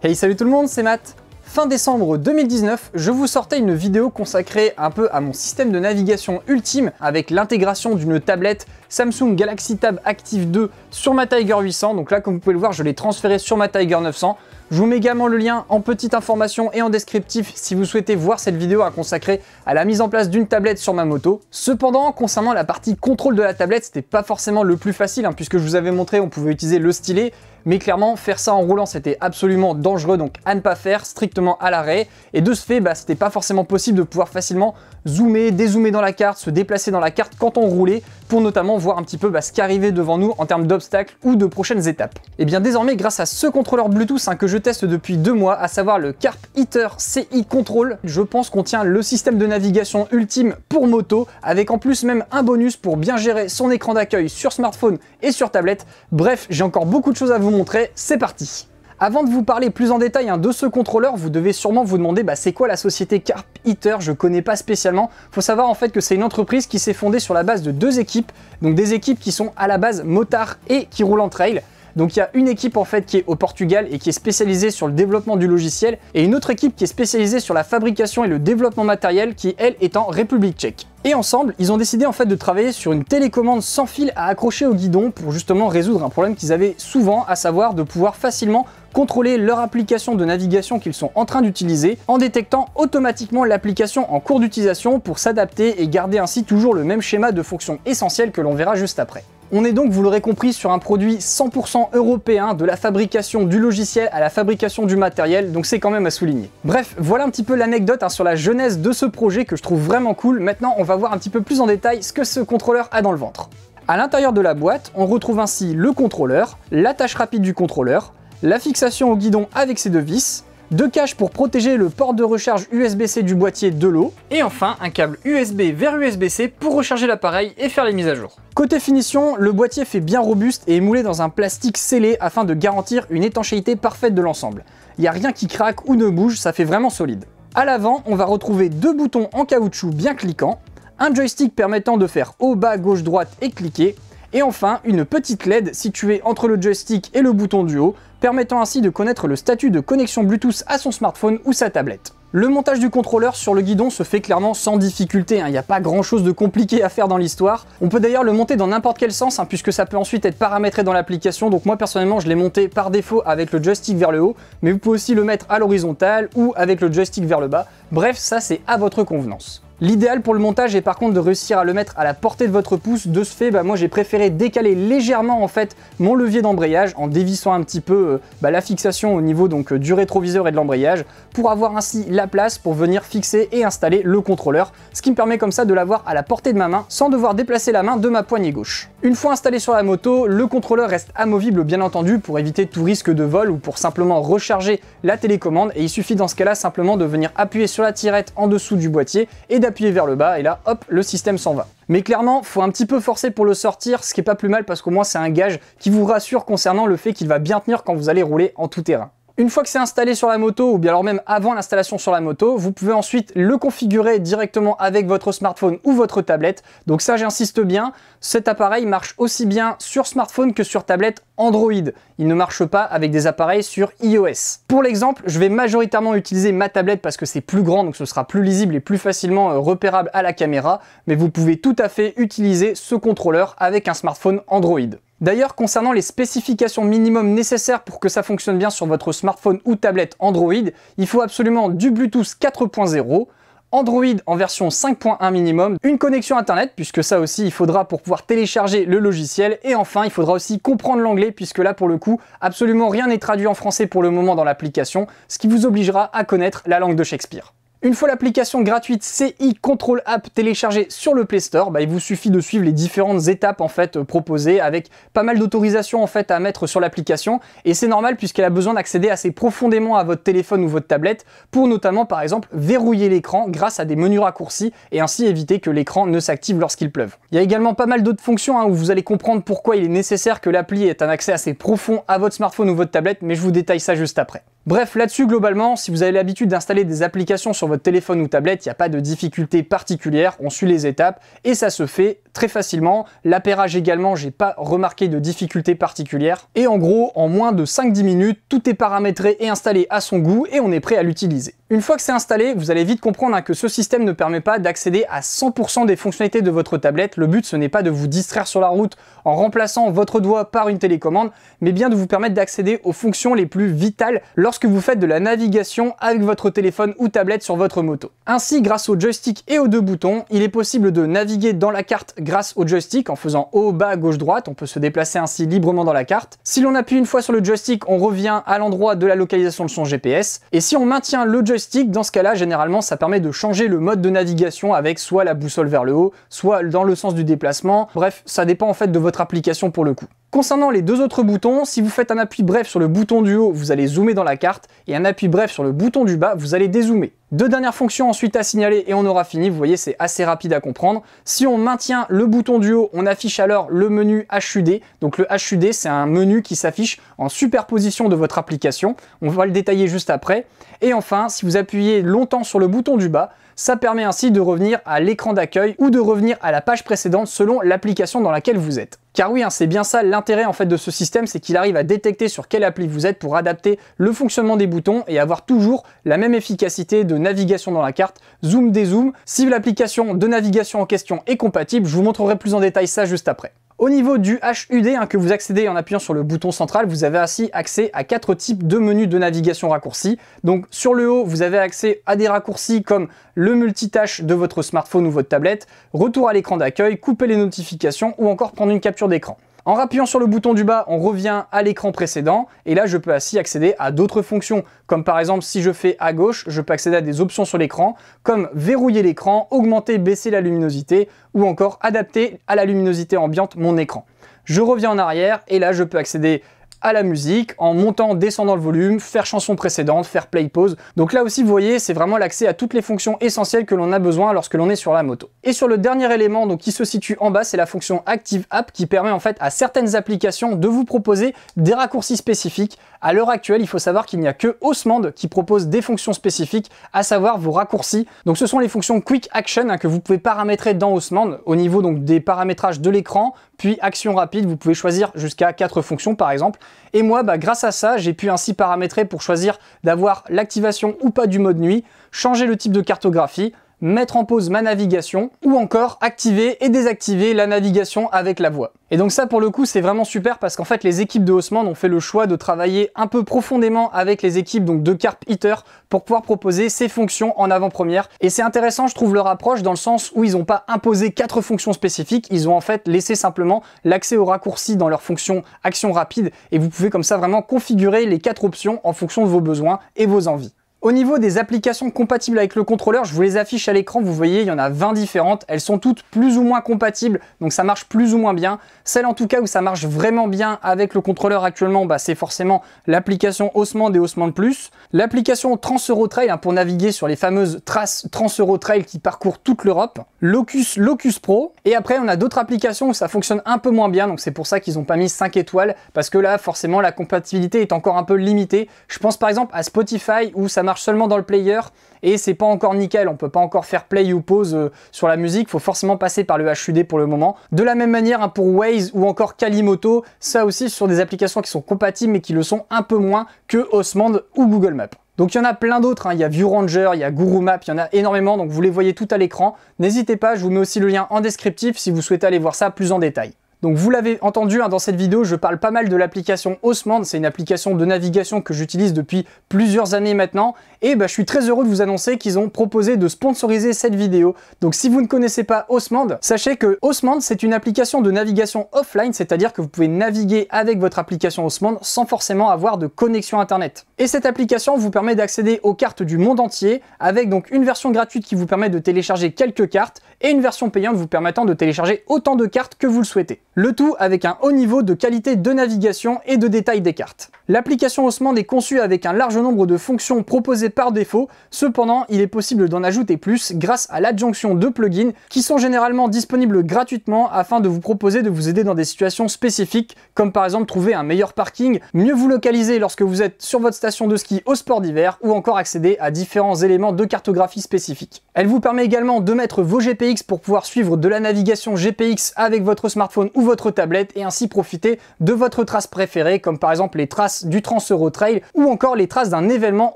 Hey salut tout le monde, c'est Matt Fin décembre 2019, je vous sortais une vidéo consacrée un peu à mon système de navigation ultime avec l'intégration d'une tablette Samsung Galaxy Tab Active 2 sur ma Tiger 800. Donc là, comme vous pouvez le voir, je l'ai transféré sur ma Tiger 900. Je vous mets également le lien en petite information et en descriptif si vous souhaitez voir cette vidéo à consacrer à la mise en place d'une tablette sur ma moto. Cependant, concernant la partie contrôle de la tablette, c'était pas forcément le plus facile hein, puisque je vous avais montré on pouvait utiliser le stylet, mais clairement faire ça en roulant c'était absolument dangereux donc à ne pas faire strictement à l'arrêt et de ce fait bah, c'était pas forcément possible de pouvoir facilement zoomer, dézoomer dans la carte, se déplacer dans la carte quand on roulait pour notamment voir un petit peu bah, ce qui devant nous en termes d'obstacles ou de prochaines étapes. Et eh bien désormais grâce à ce contrôleur Bluetooth hein, que je Test depuis deux mois, à savoir le Carp Heater CI Control. Je pense qu'on tient le système de navigation ultime pour moto, avec en plus même un bonus pour bien gérer son écran d'accueil sur smartphone et sur tablette. Bref, j'ai encore beaucoup de choses à vous montrer, c'est parti avant de vous parler plus en détail hein, de ce contrôleur, vous devez sûrement vous demander bah, c'est quoi la société Carp Eater, je connais pas spécialement. Faut savoir en fait que c'est une entreprise qui s'est fondée sur la base de deux équipes, donc des équipes qui sont à la base motard et qui roulent en trail. Donc il y a une équipe en fait qui est au Portugal et qui est spécialisée sur le développement du logiciel et une autre équipe qui est spécialisée sur la fabrication et le développement matériel qui elle est en République tchèque. Et ensemble, ils ont décidé en fait de travailler sur une télécommande sans fil à accrocher au guidon pour justement résoudre un problème qu'ils avaient souvent, à savoir de pouvoir facilement contrôler leur application de navigation qu'ils sont en train d'utiliser en détectant automatiquement l'application en cours d'utilisation pour s'adapter et garder ainsi toujours le même schéma de fonctions essentielles que l'on verra juste après. On est donc, vous l'aurez compris, sur un produit 100% européen, de la fabrication du logiciel à la fabrication du matériel, donc c'est quand même à souligner. Bref, voilà un petit peu l'anecdote hein, sur la genèse de ce projet que je trouve vraiment cool. Maintenant, on va voir un petit peu plus en détail ce que ce contrôleur a dans le ventre. À l'intérieur de la boîte, on retrouve ainsi le contrôleur, l'attache rapide du contrôleur, la fixation au guidon avec ses deux vis, deux caches pour protéger le port de recharge USB-C du boîtier de l'eau, et enfin un câble USB vers USB-C pour recharger l'appareil et faire les mises à jour. Côté finition, le boîtier fait bien robuste et est moulé dans un plastique scellé afin de garantir une étanchéité parfaite de l'ensemble. Il n'y a rien qui craque ou ne bouge, ça fait vraiment solide. À l'avant, on va retrouver deux boutons en caoutchouc bien cliquants, un joystick permettant de faire haut, bas, gauche, droite et cliquer, et enfin une petite LED située entre le joystick et le bouton du haut permettant ainsi de connaître le statut de connexion Bluetooth à son smartphone ou sa tablette. Le montage du contrôleur sur le guidon se fait clairement sans difficulté, hein. il n'y a pas grand chose de compliqué à faire dans l'histoire. On peut d'ailleurs le monter dans n'importe quel sens hein, puisque ça peut ensuite être paramétré dans l'application, donc moi personnellement je l'ai monté par défaut avec le joystick vers le haut, mais vous pouvez aussi le mettre à l'horizontale ou avec le joystick vers le bas, bref ça c'est à votre convenance. L'idéal pour le montage est par contre de réussir à le mettre à la portée de votre pouce. De ce fait, bah, moi j'ai préféré décaler légèrement en fait mon levier d'embrayage en dévissant un petit peu euh, bah, la fixation au niveau donc euh, du rétroviseur et de l'embrayage pour avoir ainsi la place pour venir fixer et installer le contrôleur, ce qui me permet comme ça de l'avoir à la portée de ma main sans devoir déplacer la main de ma poignée gauche. Une fois installé sur la moto, le contrôleur reste amovible bien entendu pour éviter tout risque de vol ou pour simplement recharger la télécommande et il suffit dans ce cas-là simplement de venir appuyer sur la tirette en dessous du boîtier et Appuyer vers le bas et là, hop, le système s'en va. Mais clairement, faut un petit peu forcer pour le sortir, ce qui est pas plus mal parce qu'au moins c'est un gage qui vous rassure concernant le fait qu'il va bien tenir quand vous allez rouler en tout terrain. Une fois que c'est installé sur la moto, ou bien alors même avant l'installation sur la moto, vous pouvez ensuite le configurer directement avec votre smartphone ou votre tablette. Donc ça, j'insiste bien, cet appareil marche aussi bien sur smartphone que sur tablette Android. Il ne marche pas avec des appareils sur iOS. Pour l'exemple, je vais majoritairement utiliser ma tablette parce que c'est plus grand, donc ce sera plus lisible et plus facilement euh, repérable à la caméra, mais vous pouvez tout à fait utiliser ce contrôleur avec un smartphone Android. D'ailleurs, concernant les spécifications minimum nécessaires pour que ça fonctionne bien sur votre smartphone ou tablette Android, il faut absolument du Bluetooth 4.0, Android en version 5.1 minimum, une connexion internet puisque ça aussi il faudra pour pouvoir télécharger le logiciel et enfin il faudra aussi comprendre l'anglais puisque là pour le coup absolument rien n'est traduit en français pour le moment dans l'application, ce qui vous obligera à connaître la langue de Shakespeare. Une fois l'application gratuite CI Control App téléchargée sur le Play Store, bah, il vous suffit de suivre les différentes étapes en fait euh, proposées avec pas mal d'autorisations en fait à mettre sur l'application et c'est normal puisqu'elle a besoin d'accéder assez profondément à votre téléphone ou votre tablette pour notamment par exemple verrouiller l'écran grâce à des menus raccourcis et ainsi éviter que l'écran ne s'active lorsqu'il pleuve. Il y a également pas mal d'autres fonctions hein, où vous allez comprendre pourquoi il est nécessaire que l'appli ait un accès assez profond à votre smartphone ou votre tablette mais je vous détaille ça juste après. Bref, là-dessus, globalement, si vous avez l'habitude d'installer des applications sur votre téléphone ou tablette, il n'y a pas de difficulté particulière, on suit les étapes et ça se fait très facilement. L'appairage également, j'ai pas remarqué de difficultés particulières Et en gros, en moins de 5-10 minutes, tout est paramétré et installé à son goût et on est prêt à l'utiliser. Une fois que c'est installé, vous allez vite comprendre hein, que ce système ne permet pas d'accéder à 100% des fonctionnalités de votre tablette. Le but, ce n'est pas de vous distraire sur la route en remplaçant votre doigt par une télécommande, mais bien de vous permettre d'accéder aux fonctions les plus vitales lorsque vous faites de la navigation avec votre téléphone ou tablette sur votre moto. Ainsi, grâce au joystick et aux deux boutons, il est possible de naviguer dans la carte grâce au joystick en faisant haut, bas, gauche, droite. On peut se déplacer ainsi librement dans la carte. Si l'on appuie une fois sur le joystick, on revient à l'endroit de la localisation de son GPS. Et si on maintient le joystick, dans ce cas-là, généralement, ça permet de changer le mode de navigation avec soit la boussole vers le haut, soit dans le sens du déplacement. Bref, ça dépend en fait de votre application pour le coup. Concernant les deux autres boutons, si vous faites un appui bref sur le bouton du haut, vous allez zoomer dans la carte, et un appui bref sur le bouton du bas, vous allez dézoomer. Deux dernières fonctions ensuite à signaler et on aura fini, vous voyez c'est assez rapide à comprendre. Si on maintient le bouton du haut, on affiche alors le menu HUD. Donc le HUD c'est un menu qui s'affiche en superposition de votre application, on va le détailler juste après. Et enfin, si vous appuyez longtemps sur le bouton du bas, ça permet ainsi de revenir à l'écran d'accueil ou de revenir à la page précédente selon l'application dans laquelle vous êtes. Car oui, hein, c'est bien ça l'intérêt en fait de ce système, c'est qu'il arrive à détecter sur quelle appli vous êtes pour adapter le fonctionnement des boutons et avoir toujours la même efficacité de navigation dans la carte, zoom des dézoom. Si l'application de navigation en question est compatible, je vous montrerai plus en détail ça juste après. Au niveau du HUD hein, que vous accédez en appuyant sur le bouton central, vous avez ainsi accès à quatre types de menus de navigation raccourcis. Donc sur le haut, vous avez accès à des raccourcis comme le multitâche de votre smartphone ou votre tablette, retour à l'écran d'accueil, couper les notifications ou encore prendre une capture d'écran. En rappuyant sur le bouton du bas, on revient à l'écran précédent et là je peux ainsi accéder à d'autres fonctions comme par exemple si je fais à gauche, je peux accéder à des options sur l'écran comme verrouiller l'écran, augmenter, baisser la luminosité ou encore adapter à la luminosité ambiante mon écran. Je reviens en arrière et là je peux accéder à la musique en montant, descendant le volume, faire chanson précédente, faire play pause. Donc là aussi, vous voyez, c'est vraiment l'accès à toutes les fonctions essentielles que l'on a besoin lorsque l'on est sur la moto. Et sur le dernier élément donc, qui se situe en bas, c'est la fonction Active App qui permet en fait à certaines applications de vous proposer des raccourcis spécifiques à l'heure actuelle, il faut savoir qu'il n'y a que Osmand qui propose des fonctions spécifiques, à savoir vos raccourcis. Donc ce sont les fonctions Quick Action hein, que vous pouvez paramétrer dans Osmand au niveau donc des paramétrages de l'écran, puis Action Rapide, vous pouvez choisir jusqu'à 4 fonctions par exemple. Et moi, bah, grâce à ça, j'ai pu ainsi paramétrer pour choisir d'avoir l'activation ou pas du mode nuit, changer le type de cartographie, mettre en pause ma navigation ou encore activer et désactiver la navigation avec la voix. Et donc ça pour le coup c'est vraiment super parce qu'en fait les équipes de Haussmann ont fait le choix de travailler un peu profondément avec les équipes donc de Carp Heater pour pouvoir proposer ces fonctions en avant-première et c'est intéressant je trouve leur approche dans le sens où ils n'ont pas imposé quatre fonctions spécifiques, ils ont en fait laissé simplement l'accès au raccourcis dans leur fonction action rapide et vous pouvez comme ça vraiment configurer les quatre options en fonction de vos besoins et vos envies. Au niveau des applications compatibles avec le contrôleur, je vous les affiche à l'écran, vous voyez, il y en a 20 différentes. Elles sont toutes plus ou moins compatibles, donc ça marche plus ou moins bien. Celle en tout cas où ça marche vraiment bien avec le contrôleur actuellement, bah, c'est forcément l'application haussement et haussements de plus. L'application trans Euro hein, pour naviguer sur les fameuses traces trans Trail qui parcourent toute l'Europe. Locus, Locus Pro. Et après, on a d'autres applications où ça fonctionne un peu moins bien, donc c'est pour ça qu'ils n'ont pas mis 5 étoiles, parce que là, forcément, la compatibilité est encore un peu limitée. Je pense par exemple à Spotify où ça marche seulement dans le player et c'est pas encore nickel, on peut pas encore faire play ou pause euh, sur la musique, faut forcément passer par le HUD pour le moment. De la même manière hein, pour Waze ou encore Kalimoto, ça aussi sur des applications qui sont compatibles mais qui le sont un peu moins que Osmond ou Google Maps. Donc il y en a plein d'autres, hein. il y a ViewRanger, il y a Guru Map, il y en a énormément, donc vous les voyez tout à l'écran. N'hésitez pas, je vous mets aussi le lien en descriptif si vous souhaitez aller voir ça plus en détail. Donc vous l'avez entendu hein, dans cette vidéo, je parle pas mal de l'application Osmand, c'est une application de navigation que j'utilise depuis plusieurs années maintenant, et bah, je suis très heureux de vous annoncer qu'ils ont proposé de sponsoriser cette vidéo. Donc si vous ne connaissez pas Osmand, sachez que Osmand c'est une application de navigation offline, c'est-à-dire que vous pouvez naviguer avec votre application Osmand sans forcément avoir de connexion internet. Et cette application vous permet d'accéder aux cartes du monde entier, avec donc une version gratuite qui vous permet de télécharger quelques cartes, et une version payante vous permettant de télécharger autant de cartes que vous le souhaitez. Le tout avec un haut niveau de qualité de navigation et de détail des cartes. L'application Osmand est conçue avec un large nombre de fonctions proposées par défaut, cependant il est possible d'en ajouter plus grâce à l'adjonction de plugins qui sont généralement disponibles gratuitement afin de vous proposer de vous aider dans des situations spécifiques comme par exemple trouver un meilleur parking, mieux vous localiser lorsque vous êtes sur votre station de ski au sport d'hiver ou encore accéder à différents éléments de cartographie spécifiques. Elle vous permet également de mettre vos GPS pour pouvoir suivre de la navigation GPX avec votre smartphone ou votre tablette et ainsi profiter de votre trace préférée comme par exemple les traces du Trans Euro Trail ou encore les traces d'un événement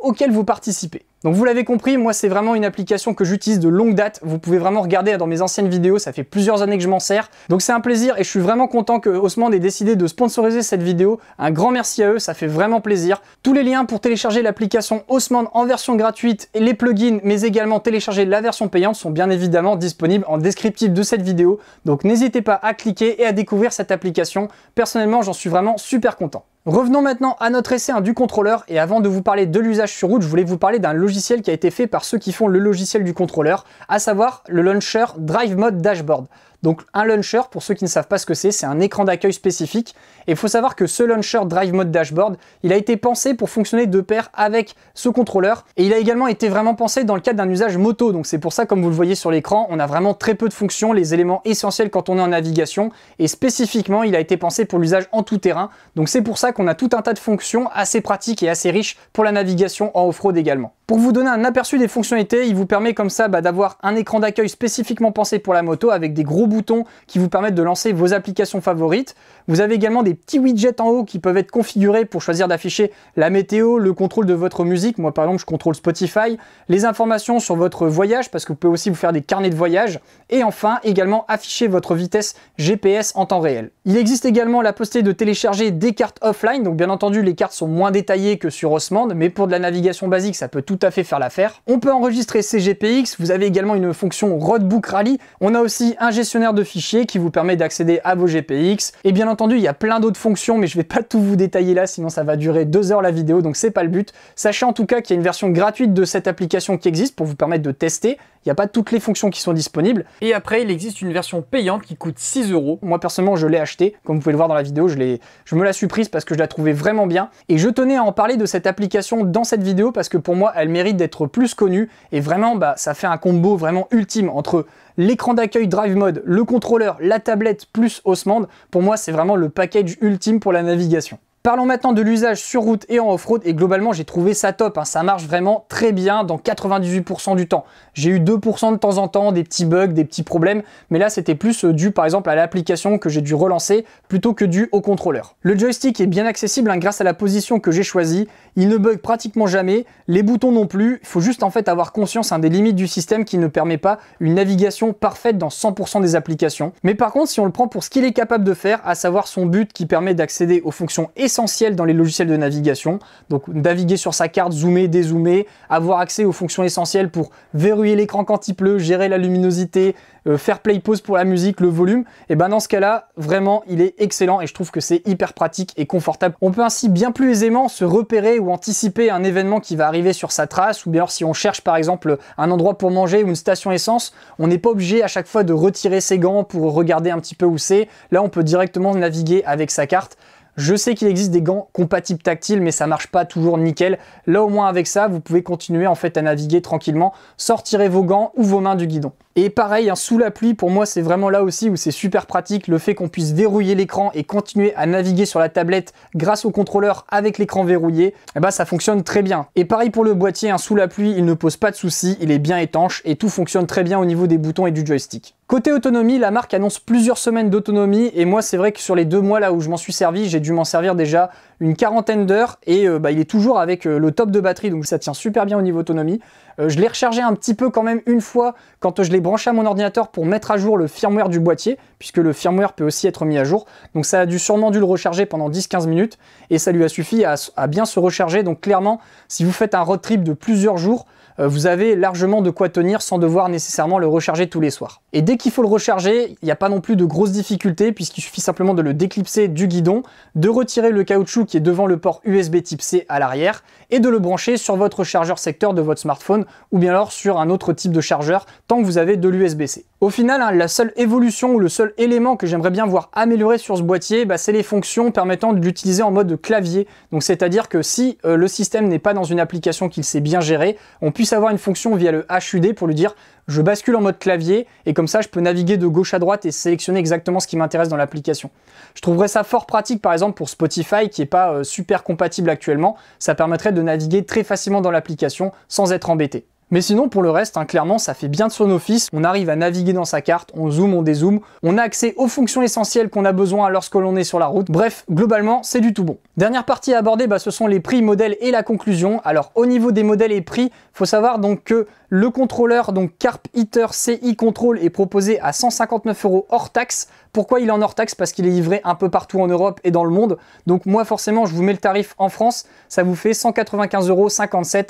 auquel vous participez. Donc vous l'avez compris, moi c'est vraiment une application que j'utilise de longue date. Vous pouvez vraiment regarder dans mes anciennes vidéos, ça fait plusieurs années que je m'en sers. Donc c'est un plaisir et je suis vraiment content que Osmond ait décidé de sponsoriser cette vidéo. Un grand merci à eux, ça fait vraiment plaisir. Tous les liens pour télécharger l'application Osmond en version gratuite, et les plugins, mais également télécharger la version payante sont bien évidemment disponibles en descriptif de cette vidéo. Donc n'hésitez pas à cliquer et à découvrir cette application. Personnellement, j'en suis vraiment super content. Revenons maintenant à notre essai hein, du contrôleur et avant de vous parler de l'usage sur route, je voulais vous parler d'un logiciel qui a été fait par ceux qui font le logiciel du contrôleur, à savoir le launcher Drive Mode Dashboard. Donc un launcher, pour ceux qui ne savent pas ce que c'est, c'est un écran d'accueil spécifique. Et il faut savoir que ce launcher Drive Mode Dashboard, il a été pensé pour fonctionner de pair avec ce contrôleur. Et il a également été vraiment pensé dans le cadre d'un usage moto. Donc c'est pour ça, comme vous le voyez sur l'écran, on a vraiment très peu de fonctions, les éléments essentiels quand on est en navigation. Et spécifiquement, il a été pensé pour l'usage en tout terrain. Donc c'est pour ça qu'on a tout un tas de fonctions assez pratiques et assez riches pour la navigation en off-road également. Pour vous donner un aperçu des fonctionnalités, il vous permet comme ça bah, d'avoir un écran d'accueil spécifiquement pensé pour la moto avec des gros boutons qui vous permettent de lancer vos applications favorites. Vous avez également des petits widgets en haut qui peuvent être configurés pour choisir d'afficher la météo, le contrôle de votre musique. Moi par exemple je contrôle Spotify, les informations sur votre voyage parce que vous pouvez aussi vous faire des carnets de voyage et enfin également afficher votre vitesse GPS en temps réel. Il existe également la possibilité de télécharger des cartes offline, donc bien entendu les cartes sont moins détaillées que sur Osmand, mais pour de la navigation basique ça peut tout fait faire l'affaire. On peut enregistrer ses GPX, vous avez également une fonction Roadbook Rally. On a aussi un gestionnaire de fichiers qui vous permet d'accéder à vos GPX. Et bien entendu, il y a plein d'autres fonctions, mais je vais pas tout vous détailler là, sinon ça va durer deux heures la vidéo, donc c'est pas le but. Sachez en tout cas qu'il y a une version gratuite de cette application qui existe pour vous permettre de tester il n'y a pas toutes les fonctions qui sont disponibles. Et après, il existe une version payante qui coûte 6 euros. Moi, personnellement, je l'ai acheté. Comme vous pouvez le voir dans la vidéo, je, je me la suis prise parce que je la trouvais vraiment bien. Et je tenais à en parler de cette application dans cette vidéo parce que pour moi, elle mérite d'être plus connue. Et vraiment, bah, ça fait un combo vraiment ultime entre l'écran d'accueil Drive Mode, le contrôleur, la tablette plus Osmand. Pour moi, c'est vraiment le package ultime pour la navigation. Parlons maintenant de l'usage sur route et en off-road et globalement j'ai trouvé ça top, hein. ça marche vraiment très bien dans 98% du temps. J'ai eu 2% de temps en temps, des petits bugs, des petits problèmes, mais là c'était plus euh, dû par exemple à l'application que j'ai dû relancer plutôt que dû au contrôleur. Le joystick est bien accessible hein, grâce à la position que j'ai choisie, il ne bug pratiquement jamais, les boutons non plus, il faut juste en fait avoir conscience hein, des limites du système qui ne permet pas une navigation parfaite dans 100% des applications. Mais par contre si on le prend pour ce qu'il est capable de faire, à savoir son but qui permet d'accéder aux fonctions essentielles, essentiel dans les logiciels de navigation. Donc naviguer sur sa carte, zoomer, dézoomer, avoir accès aux fonctions essentielles pour verrouiller l'écran quand il pleut, gérer la luminosité, euh, faire play pause pour la musique, le volume. Et ben dans ce cas-là, vraiment, il est excellent et je trouve que c'est hyper pratique et confortable. On peut ainsi bien plus aisément se repérer ou anticiper un événement qui va arriver sur sa trace ou bien si on cherche par exemple un endroit pour manger ou une station essence, on n'est pas obligé à chaque fois de retirer ses gants pour regarder un petit peu où c'est. Là, on peut directement naviguer avec sa carte je sais qu'il existe des gants compatibles tactiles, mais ça marche pas toujours nickel. Là, au moins avec ça, vous pouvez continuer en fait à naviguer tranquillement. Sortirez vos gants ou vos mains du guidon. Et pareil, un hein, sous la pluie, pour moi, c'est vraiment là aussi où c'est super pratique le fait qu'on puisse verrouiller l'écran et continuer à naviguer sur la tablette grâce au contrôleur avec l'écran verrouillé, eh ben, ça fonctionne très bien. Et pareil pour le boîtier, un hein, sous la pluie, il ne pose pas de soucis, il est bien étanche et tout fonctionne très bien au niveau des boutons et du joystick. Côté autonomie, la marque annonce plusieurs semaines d'autonomie et moi c'est vrai que sur les deux mois là où je m'en suis servi, j'ai dû m'en servir déjà une quarantaine d'heures et euh, bah, il est toujours avec euh, le top de batterie, donc ça tient super bien au niveau autonomie. Euh, je l'ai rechargé un petit peu quand même une fois quand je l'ai branché à mon ordinateur pour mettre à jour le firmware du boîtier, puisque le firmware peut aussi être mis à jour. Donc ça a dû sûrement dû le recharger pendant 10-15 minutes et ça lui a suffi à, à bien se recharger. Donc clairement, si vous faites un road trip de plusieurs jours, euh, vous avez largement de quoi tenir sans devoir nécessairement le recharger tous les soirs. Et dès qu'il faut le recharger, il n'y a pas non plus de grosses difficultés puisqu'il suffit simplement de le déclipser du guidon, de retirer le caoutchouc qui est devant le port USB type C à l'arrière et de le brancher sur votre chargeur secteur de votre smartphone ou bien alors sur un autre type de chargeur tant que vous avez de l'USB-C. Au final, hein, la seule évolution ou le seul élément que j'aimerais bien voir améliorer sur ce boîtier, bah, c'est les fonctions permettant de l'utiliser en mode clavier. Donc c'est-à-dire que si euh, le système n'est pas dans une application qu'il sait bien gérer, on peut avoir une fonction via le HUD pour lui dire je bascule en mode clavier et comme ça je peux naviguer de gauche à droite et sélectionner exactement ce qui m'intéresse dans l'application. Je trouverais ça fort pratique par exemple pour Spotify qui n'est pas euh, super compatible actuellement, ça permettrait de naviguer très facilement dans l'application sans être embêté. Mais sinon, pour le reste, hein, clairement, ça fait bien de son office. On arrive à naviguer dans sa carte, on zoome, on dézoome. On a accès aux fonctions essentielles qu'on a besoin lorsque l'on est sur la route. Bref, globalement, c'est du tout bon. Dernière partie à aborder, bah, ce sont les prix, modèles et la conclusion. Alors, au niveau des modèles et prix, faut savoir donc que le contrôleur, donc Carp Heater CI Control, est proposé à 159 euros hors taxe. Pourquoi il est en hors taxe Parce qu'il est livré un peu partout en Europe et dans le monde. Donc moi forcément, je vous mets le tarif en France, ça vous fait 195,57 euros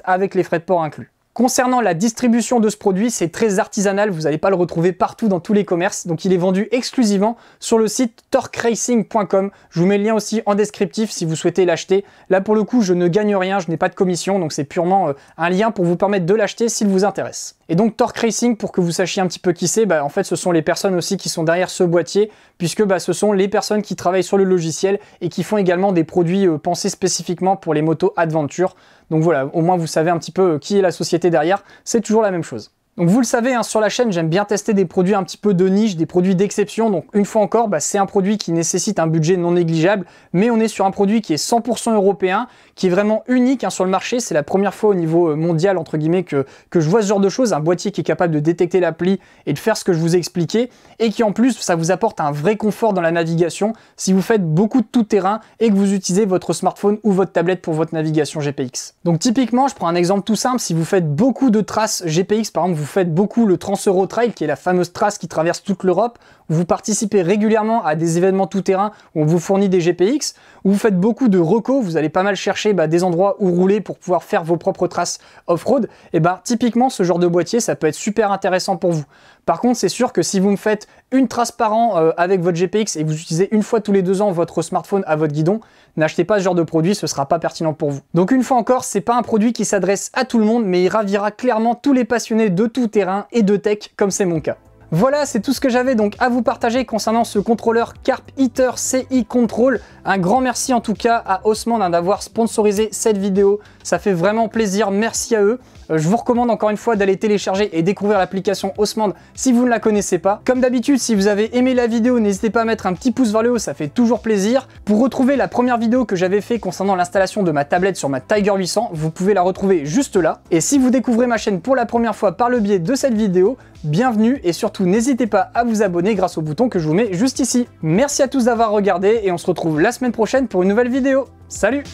avec les frais de port inclus. Concernant la distribution de ce produit, c'est très artisanal, vous n'allez pas le retrouver partout dans tous les commerces, donc il est vendu exclusivement sur le site torcracing.com. Je vous mets le lien aussi en descriptif si vous souhaitez l'acheter. Là pour le coup, je ne gagne rien, je n'ai pas de commission, donc c'est purement euh, un lien pour vous permettre de l'acheter s'il vous intéresse. Et donc Torque Racing, pour que vous sachiez un petit peu qui c'est, bah, en fait ce sont les personnes aussi qui sont derrière ce boîtier, puisque bah, ce sont les personnes qui travaillent sur le logiciel et qui font également des produits euh, pensés spécifiquement pour les motos Adventure. Donc voilà, au moins vous savez un petit peu euh, qui est la société derrière, c'est toujours la même chose. Donc vous le savez, hein, sur la chaîne, j'aime bien tester des produits un petit peu de niche, des produits d'exception. Donc une fois encore, bah, c'est un produit qui nécessite un budget non négligeable, mais on est sur un produit qui est 100% européen, qui est vraiment unique hein, sur le marché. C'est la première fois au niveau euh, mondial, entre guillemets, que, que je vois ce genre de choses. Un boîtier qui est capable de détecter l'appli et de faire ce que je vous ai expliqué, et qui en plus, ça vous apporte un vrai confort dans la navigation si vous faites beaucoup de tout-terrain et que vous utilisez votre smartphone ou votre tablette pour votre navigation GPX. Donc typiquement, je prends un exemple tout simple, si vous faites beaucoup de traces GPX, par exemple, vous faites beaucoup le Trans-Euro Trail, qui est la fameuse trace qui traverse toute l'Europe, vous participez régulièrement à des événements tout-terrain où on vous fournit des GPX, où vous faites beaucoup de recos, vous allez pas mal chercher bah, des endroits où rouler pour pouvoir faire vos propres traces off-road, et eh bah ben, typiquement ce genre de boîtier ça peut être super intéressant pour vous. Par contre c'est sûr que si vous me faites une trace par an euh, avec votre GPX et vous utilisez une fois tous les deux ans votre smartphone à votre guidon, n'achetez pas ce genre de produit, ce sera pas pertinent pour vous. Donc une fois encore, c'est pas un produit qui s'adresse à tout le monde, mais il ravira clairement tous les passionnés de tout terrain et de tech comme c'est mon cas. Voilà, c'est tout ce que j'avais donc à vous partager concernant ce contrôleur Carp Heater CI Control. Un grand merci en tout cas à Osman hein, d'avoir sponsorisé cette vidéo. Ça fait vraiment plaisir, merci à eux. Euh, je vous recommande encore une fois d'aller télécharger et découvrir l'application Osmand si vous ne la connaissez pas. Comme d'habitude, si vous avez aimé la vidéo, n'hésitez pas à mettre un petit pouce vers le haut, ça fait toujours plaisir. Pour retrouver la première vidéo que j'avais fait concernant l'installation de ma tablette sur ma Tiger 800, vous pouvez la retrouver juste là. Et si vous découvrez ma chaîne pour la première fois par le biais de cette vidéo, bienvenue et surtout n'hésitez pas à vous abonner grâce au bouton que je vous mets juste ici. Merci à tous d'avoir regardé et on se retrouve la semaine prochaine pour une nouvelle vidéo. Salut